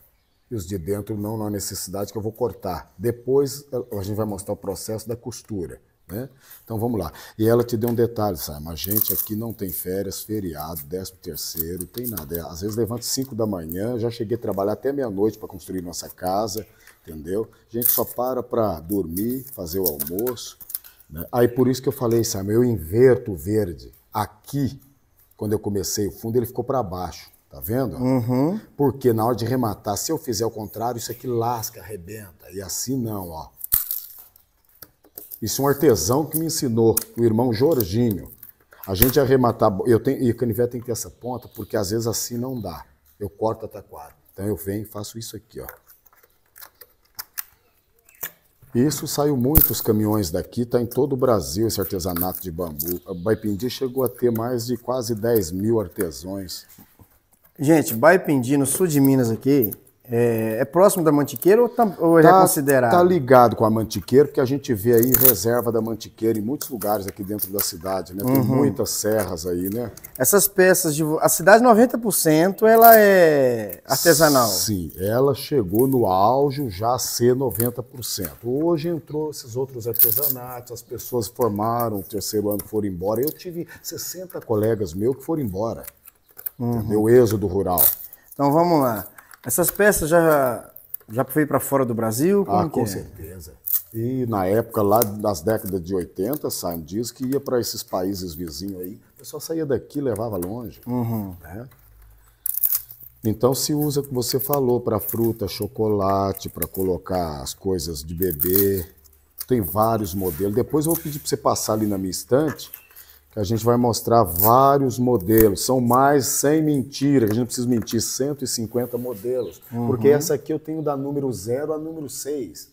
E os de dentro não, não há necessidade que eu vou cortar. Depois eh, a gente vai mostrar o processo da costura. Né? Então vamos lá. E ela te deu um detalhe, sabe? A gente aqui não tem férias, feriado, décimo terceiro, tem nada. É, às vezes levanta 5 da manhã, já cheguei a trabalhar até meia-noite para construir nossa casa entendeu? A gente só para para dormir, fazer o almoço. Né? Aí por isso que eu falei, sabe? eu inverto o verde. Aqui, quando eu comecei o fundo, ele ficou para baixo. Tá vendo? Uhum. Porque na hora de rematar, se eu fizer o contrário, isso aqui lasca, arrebenta. E assim não, ó. Isso é um artesão que me ensinou, o irmão Jorginho. A gente arrematar. Eu tenho, e o canivete tem que ter essa ponta, porque às vezes assim não dá. Eu corto a taquara. Então eu venho e faço isso aqui, ó. Isso saiu muitos caminhões daqui, está em todo o Brasil esse artesanato de bambu. A Baipindi chegou a ter mais de quase 10 mil artesões. Gente, Baipindi, no sul de Minas aqui, é, é, próximo da Mantiqueira ou, tá, ou é tá, Está ligado com a Mantiqueira, porque a gente vê aí reserva da Mantiqueira em muitos lugares aqui dentro da cidade, né? Tem uhum. muitas serras aí, né? Essas peças de... A cidade, 90%, ela é artesanal. Sim, ela chegou no auge já a ser 90%. Hoje entrou esses outros artesanatos, as pessoas formaram, o terceiro ano foram embora. Eu tive 60 colegas meus que foram embora. Uhum. Entendeu? Êxodo rural. Então vamos lá. Essas peças já, já veio para fora do Brasil? Como ah, com é? certeza. E na época, lá nas décadas de 80, Sam diz que ia para esses países vizinhos aí. O pessoal saía daqui levava longe. Uhum. Né? Então se usa o que você falou para fruta, chocolate, para colocar as coisas de bebê. Tem vários modelos. Depois eu vou pedir para você passar ali na minha estante que a gente vai mostrar vários modelos. São mais sem mentira, que a gente não precisa mentir, 150 modelos. Uhum. Porque essa aqui eu tenho da número 0 a número 6.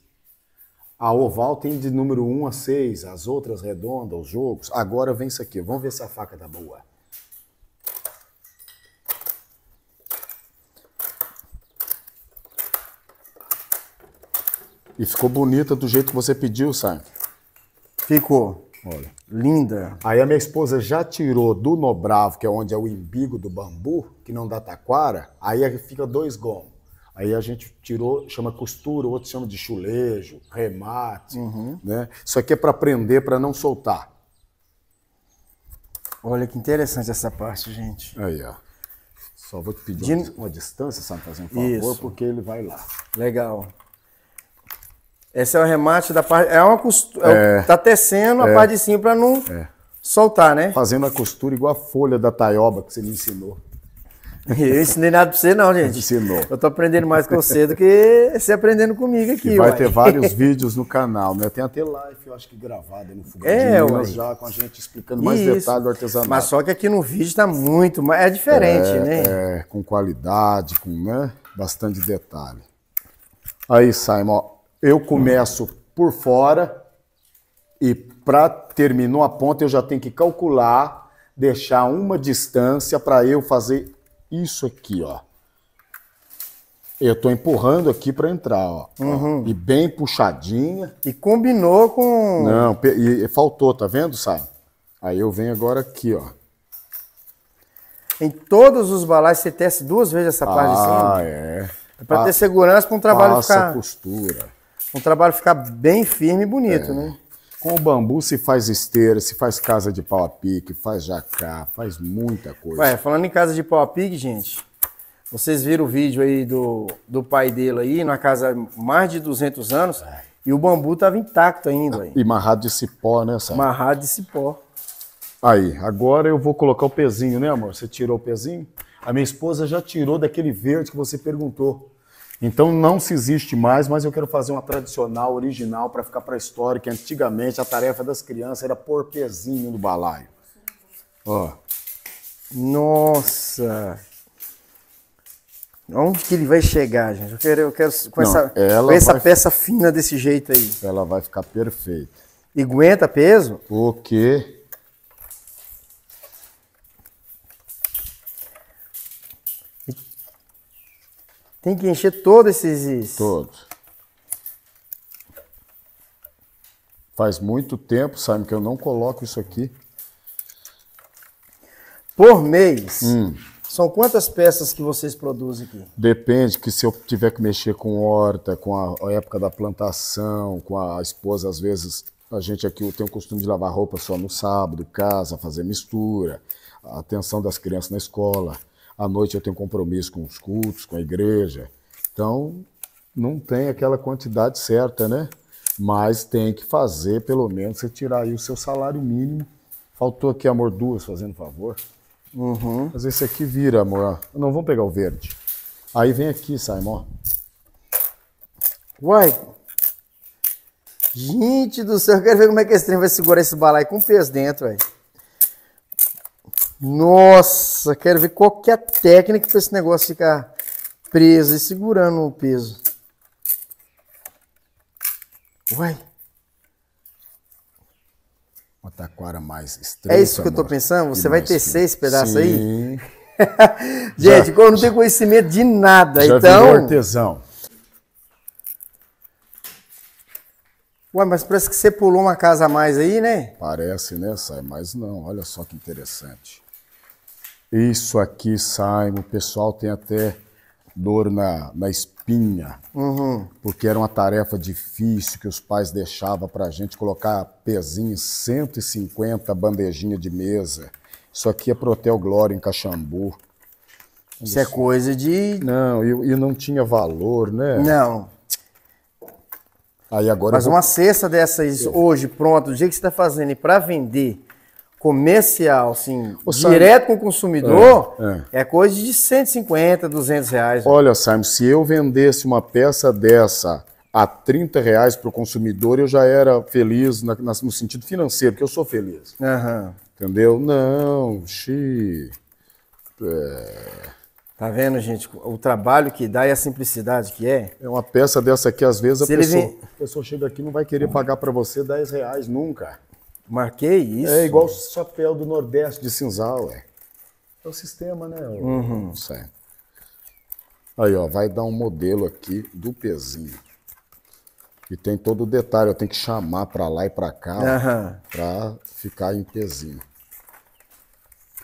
A oval tem de número 1 a 6, as outras redondas, os jogos. Agora vem isso aqui. Vamos ver se a faca tá boa. E ficou bonita do jeito que você pediu, sabe? Ficou. Olha. Linda. Aí a minha esposa já tirou do Nobravo, que é onde é o imbigo do bambu, que não dá taquara, aí é fica dois gomos. Aí a gente tirou, chama costura, outro chama de chulejo, remate, uhum. né? Isso aqui é para prender, para não soltar. Olha que interessante essa parte, gente. Aí, ó. Só vou te pedir de... uma distância, sabe, fazer um favor, Isso. porque ele vai lá. Legal. Esse é o remate da parte. É uma costura. É, é. tá tecendo a é. parte de cima para não é. soltar, né? Fazendo a costura igual a folha da taioba que você me ensinou. Eu ensinei nada para você, não, gente. Ensinou. Eu tô aprendendo mais com você do que você aprendendo comigo aqui. E vai uai. ter vários vídeos no canal, né? Tem até live, eu acho que gravada no Fogão é, já com a gente explicando mais detalhes do artesanato. Mas só que aqui no vídeo tá muito, mais... é diferente, é, né? É, com qualidade, com né? bastante detalhe. Aí, Simon, ó eu começo por fora e para terminar a ponta eu já tenho que calcular, deixar uma distância para eu fazer isso aqui, ó. Eu estou empurrando aqui para entrar, ó. Uhum. E bem puxadinha. E combinou com... Não, e, faltou, tá vendo, Sai? Aí eu venho agora aqui, ó. Em todos os balais você testa duas vezes essa parte ah, de cima. Ah, é. É para ter segurança para um trabalho Passa ficar... costura um trabalho ficar bem firme e bonito, é. né? Com o bambu se faz esteira, se faz casa de pau a pique, faz jacá, faz muita coisa. Ué, falando em casa de pau a pique, gente, vocês viram o vídeo aí do, do pai dele aí, na casa mais de 200 anos, é. e o bambu estava intacto ainda. Aí. E marrado de cipó, né, Sérgio? Marrado de cipó. Aí, agora eu vou colocar o pezinho, né, amor? Você tirou o pezinho? A minha esposa já tirou daquele verde que você perguntou. Então não se existe mais, mas eu quero fazer uma tradicional, original, para ficar para a história, que antigamente a tarefa das crianças era pôr pezinho no balaio. Ó. Nossa! Onde que ele vai chegar, gente? Eu quero, eu quero com, não, essa, com essa vai... peça fina desse jeito aí. Ela vai ficar perfeita. E aguenta peso? O quê? Tem que encher todos esses. Todos. Faz muito tempo, sabe que eu não coloco isso aqui. Por mês. Hum. São quantas peças que vocês produzem aqui? Depende, que se eu tiver que mexer com horta, com a época da plantação, com a esposa, às vezes a gente aqui tem o costume de lavar roupa só no sábado, casa, fazer mistura, a atenção das crianças na escola à noite eu tenho compromisso com os cultos, com a igreja. Então, não tem aquela quantidade certa, né? Mas tem que fazer, pelo menos, você tirar aí o seu salário mínimo. Faltou aqui, amor, duas, fazendo favor. Uhum. Mas esse aqui vira, amor. Não, vamos pegar o verde. Aí vem aqui, Simon. Uai! Gente do céu, eu quero ver como é que esse trem vai segurar esse balai com peso dentro, velho. Nossa, quero ver qual é a técnica para esse negócio ficar preso e segurando o peso. Uai. Uma taquara mais estreita. É isso que eu tô pensando? Você vai vai ter esse pedaço Sim. aí? Gente, já, eu não tenho conhecimento de nada, já então... artesão. Ué, mas parece que você pulou uma casa a mais aí, né? Parece, né, Sai? Mas não, olha só que interessante. Isso aqui, Simon, o pessoal tem até dor na, na espinha, uhum. porque era uma tarefa difícil que os pais deixavam para a gente colocar pezinho, 150 bandejinha de mesa. Isso aqui é Hotel Glória em Caxambu. Isso, é coisa de. Não, e, e não tinha valor, né? Não. Aí agora Mas vou... uma cesta dessas hoje, pronto, do jeito que você está fazendo, e para vender, comercial, assim, Ô, direto com o consumidor, é, é. é, coisa de 150, 200 reais. Né? Olha, Simon, se eu vendesse uma peça dessa a 30 reais para o consumidor, eu já era feliz na, no sentido financeiro, que eu sou feliz. Uhum. Entendeu? Não, xi... É... Tá vendo, gente? O trabalho que dá e a simplicidade que é. É uma peça dessa aqui, às vezes, a pessoa, vem... a pessoa chega aqui e não vai querer pagar para você 10 reais nunca. Marquei isso. É igual o chapéu do Nordeste de cinzal, é. É o sistema, né? O... Uhum. Certo. Aí, ó, vai dar um modelo aqui do pezinho. E tem todo o detalhe, eu tenho que chamar para lá e para cá uhum. para ficar em pezinho.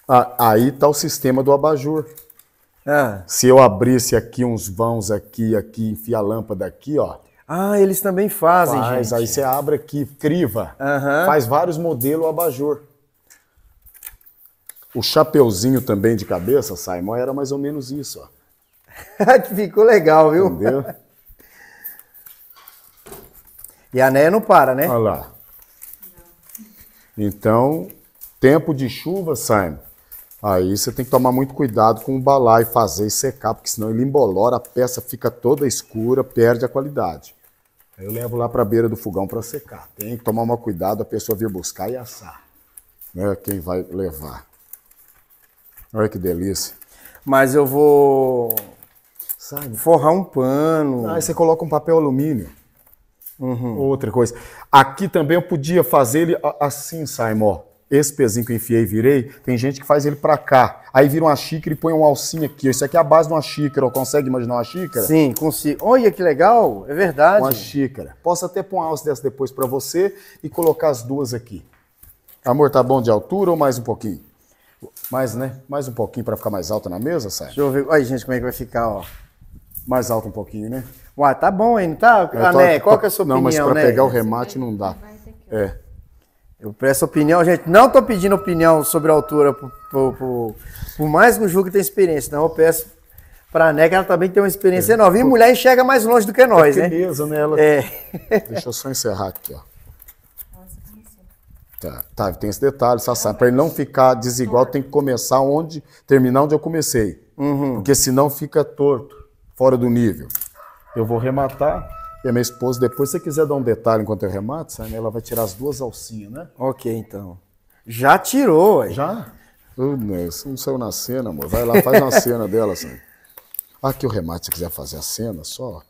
Ah, aí tá o sistema do abajur. Ah. Se eu abrisse aqui uns vãos aqui, aqui, enfiar a lâmpada aqui, ó, ah, eles também fazem, Faz, gente. Aí você abre aqui, criva, uhum. faz vários modelos abajur. O chapeuzinho também de cabeça, Simon, era mais ou menos isso, ó. Ficou legal, viu? Entendeu? e a Néia não para, né? Olha lá. Então, tempo de chuva, Simon, Aí você tem que tomar muito cuidado com o balar e fazer e secar, porque senão ele embolora, a peça fica toda escura, perde a qualidade. Aí eu levo lá para a beira do fogão para secar. Tem que tomar uma cuidado, a pessoa vir buscar e assar. Né? Quem vai levar. Olha que delícia. Mas eu vou Sabe? forrar um pano. Aí você coloca um papel alumínio. Uhum. Outra coisa. Aqui também eu podia fazer ele assim, Simon esse pezinho que eu enfiei e virei, tem gente que faz ele para cá. Aí vira uma xícara e põe uma alcinha aqui. Isso aqui é a base de uma xícara. Consegue imaginar uma xícara? Sim, consigo. Olha que legal, é verdade. Uma xícara. Posso até pôr um alça dessa depois para você e colocar as duas aqui. Amor, tá bom de altura ou mais um pouquinho? Mais, né? Mais um pouquinho para ficar mais alta na mesa, sai. Deixa eu ver. Olha, gente, como é que vai ficar, ó. Mais alto um pouquinho, né? Uai, tá bom, hein? Tá, Ané, ah, né? qual que é a sua não, opinião, Não, mas para né? pegar o remate não dá. É. Eu peço opinião, gente. Não estou pedindo opinião sobre a altura, por, mais que o Juca tenha experiência, não. Eu peço para a Neca. ela também tem uma experiência é. enorme. E mulher enxerga mais longe do que nós, é né? beleza, né? Ela... É. Deixa eu só encerrar aqui, ó. Tá, tá, tem esse detalhe, Sassá. Para ele não ficar desigual, tem que começar onde terminar onde eu comecei. Uhum. Porque senão fica torto, fora do nível. Eu vou rematar e a minha esposa, depois, se você quiser dar um detalhe enquanto eu remato, sabe? ela vai tirar as duas alcinhas, né? Ok, então. Já tirou, ué. Já? Oh, não saiu na cena, amor. Vai lá, faz uma cena dela, sabe? Ah, aqui o remate, se quiser fazer a cena, só.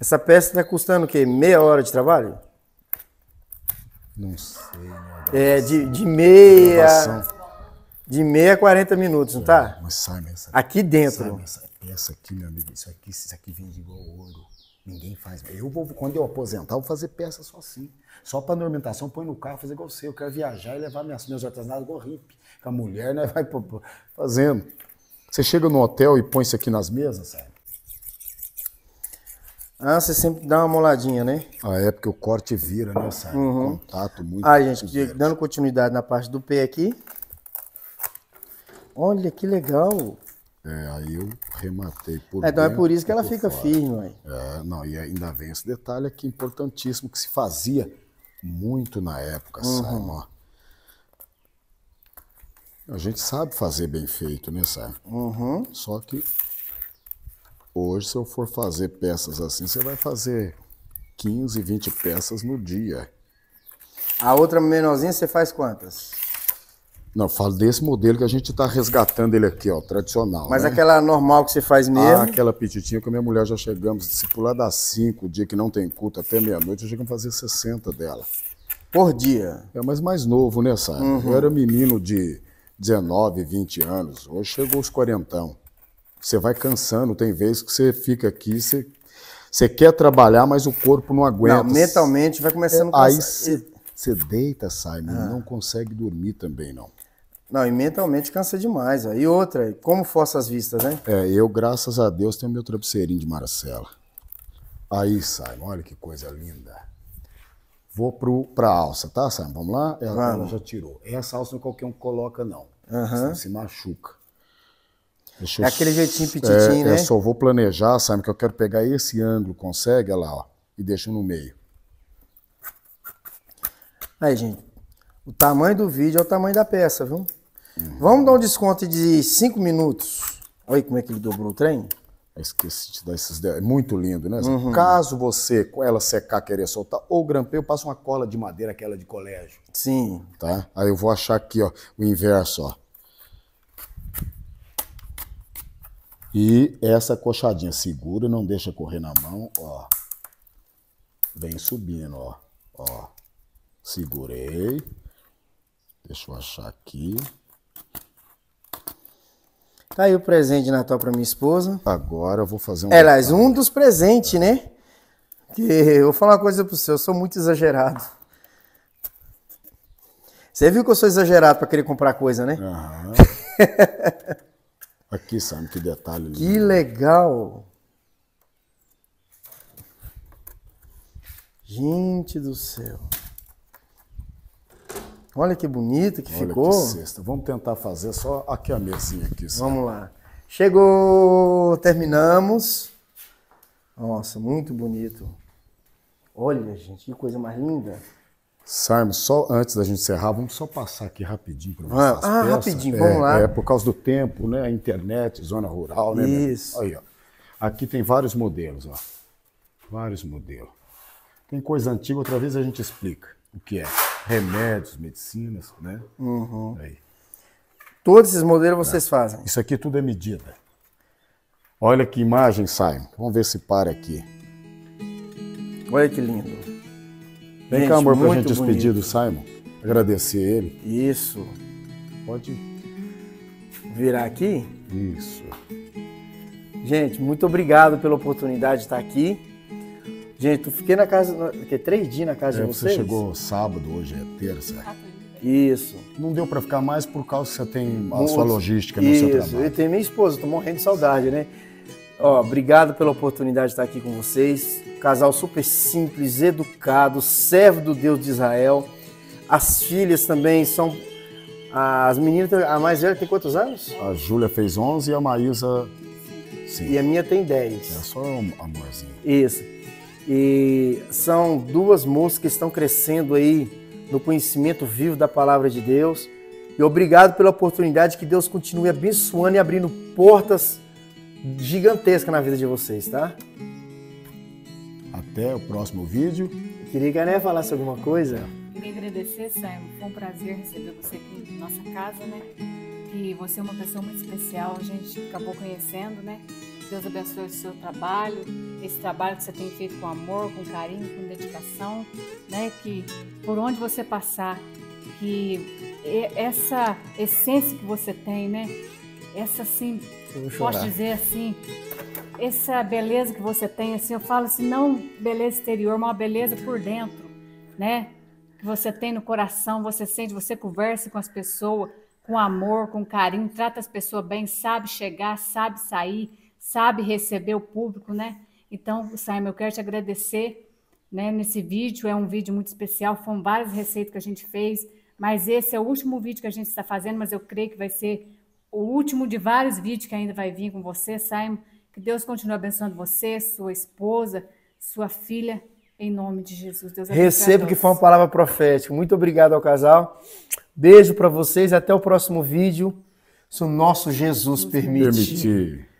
Essa peça está custando o quê? Meia hora de trabalho? Não sei. é, de, de meia. De meia a 40 minutos, não tá? é, tá? Mas sai mensagem. Aqui dentro. Sai Essa aqui, meu amigo, isso aqui, isso aqui vende igual ouro. Ninguém faz. Eu vou, quando eu aposentar, eu vou fazer peça só assim. Só para ornamentação, põe no carro, fazer igual você. Eu quero viajar e levar minhas, meus artesanatos igual hippie. Com a mulher, né? Vai fazendo. Você chega no hotel e põe isso aqui nas mesas, sabe? Ah, você sempre dá uma moladinha, né? Ah, é porque o corte vira, né, sabe? Uhum. Contato muito. Ah, gente, dando continuidade na parte do pé aqui. Olha que legal. É, aí eu rematei por é, Então é por isso que tá ela fica fora. firme, mãe. É, não, e ainda vem esse detalhe aqui importantíssimo que se fazia muito na época, uhum. A gente sabe fazer bem feito, né, sabe? Uhum. Só que hoje, se eu for fazer peças assim, você vai fazer 15, 20 peças no dia. A outra menorzinha você faz quantas? Não, falo desse modelo que a gente está resgatando ele aqui, ó, tradicional. Mas né? aquela normal que você faz ah, mesmo? Ah, aquela petitinha que a minha mulher já chegamos, se pular das 5, dia que não tem culto, até meia-noite, chegamos a fazer 60 dela. Por dia? É, mas mais novo, né, sabe? Uhum. Eu era menino de 19, 20 anos, hoje chegou os quarentão. Você vai cansando, tem vezes que você fica aqui, você, você quer trabalhar, mas o corpo não aguenta. Não, mentalmente vai começando a é, cansar. Aí você deita, Simon, ah. não consegue dormir também, não. Não, e mentalmente cansa demais. Ó. E outra, como força as vistas, né? É, eu, graças a Deus, tenho meu travesseirinho de Marcela. Aí, Simon, olha que coisa linda. Vou pro, pra alça, tá, Simon? Vamos lá? Ela, Vamos. ela já tirou. Essa alça não qualquer um coloca, não. Uhum. se machuca. Deixa é aquele jeitinho é, petitinho, é, né? É, só vou planejar, Simon, que eu quero pegar esse ângulo. Consegue? Olha lá, ó. E deixa no meio. Aí, gente, o tamanho do vídeo é o tamanho da peça, viu? Uhum. Vamos dar um desconto de 5 minutos. Olha como é que ele dobrou o trem. É esqueci de dar esses. É muito lindo, né? Uhum. Caso você, com ela secar, querer soltar, ou grampeio, passa uma cola de madeira, aquela de colégio. Sim. Tá? Aí eu vou achar aqui, ó, o inverso, ó. E essa coxadinha segura, não deixa correr na mão, ó. Vem subindo, ó. Ó. Segurei. Deixa eu achar aqui. Tá aí o presente de Natal para minha esposa. Agora eu vou fazer um. É, aliás, um dos presentes, né? Que eu vou falar uma coisa pro seu, eu sou muito exagerado. Você viu que eu sou exagerado para querer comprar coisa, né? aqui, sabe que detalhe. Que legal. Gente do céu. Olha que bonito que Olha ficou. Que cesta. Vamos tentar fazer só aqui a mesinha aqui. Sabe? Vamos lá. Chegou, terminamos. Nossa, muito bonito. Olha, gente, que coisa mais linda. Simon, só antes da gente encerrar, vamos só passar aqui rapidinho para vocês. Ah, ah rapidinho, vamos é, lá. É por causa do tempo, né? A internet, zona rural, né? Isso. Aí, ó. Aqui tem vários modelos, ó. Vários modelos. Tem coisa antiga, outra vez a gente explica o que é remédios, medicinas, né? Uhum. Aí. Todos esses modelos vocês é. fazem? Isso aqui tudo é medida. Olha que imagem, Simon. Vamos ver se para aqui. Olha que lindo. Vem gente, cá, amor, para a gente despedir do Simon. Agradecer ele. Isso. Pode virar aqui? Isso. Gente, muito obrigado pela oportunidade de estar aqui. Gente, eu fiquei na casa, fiquei três dias na casa é, de vocês. Você chegou sábado, hoje é terça. Isso. Não deu para ficar mais por causa que você tem a sua logística no Isso. seu trabalho. Eu tenho minha esposa, tô morrendo de saudade, né? Ó, obrigado pela oportunidade de estar aqui com vocês. Casal super simples, educado, servo do Deus de Israel. As filhas também são. As meninas, a mais velha tem quantos anos? A Júlia fez 11 e a Maísa. Sim. E a minha tem 10. É só um amorzinho. Isso. E são duas moças que estão crescendo aí no conhecimento vivo da palavra de Deus. E obrigado pela oportunidade que Deus continue abençoando e abrindo portas gigantescas na vida de vocês, tá? Até o próximo vídeo. Eu queria né, falar alguma coisa. Queria agradecer, Sam? Foi um prazer receber você aqui em nossa casa, né? Que você é uma pessoa muito especial, a gente acabou conhecendo, né? Deus abençoe o seu trabalho, esse trabalho que você tem feito com amor, com carinho, com dedicação, né? Que por onde você passar, que essa essência que você tem, né? Essa assim, posso dizer assim, essa beleza que você tem, assim, eu falo assim, não beleza exterior, mas uma beleza por dentro, né? Que você tem no coração, você sente, você conversa com as pessoas com amor, com carinho, trata as pessoas bem, sabe chegar, sabe sair, sabe receber o público, né? Então, Simon, eu quero te agradecer né, nesse vídeo. É um vídeo muito especial, foram várias receitas que a gente fez, mas esse é o último vídeo que a gente está fazendo, mas eu creio que vai ser o último de vários vídeos que ainda vai vir com você, Simon. Que Deus continue abençoando você, sua esposa, sua filha, em nome de Jesus. Deus Recebo que foi uma palavra profética. Muito obrigado ao casal. Beijo para vocês, até o próximo vídeo. Se o nosso Jesus, Jesus permitir.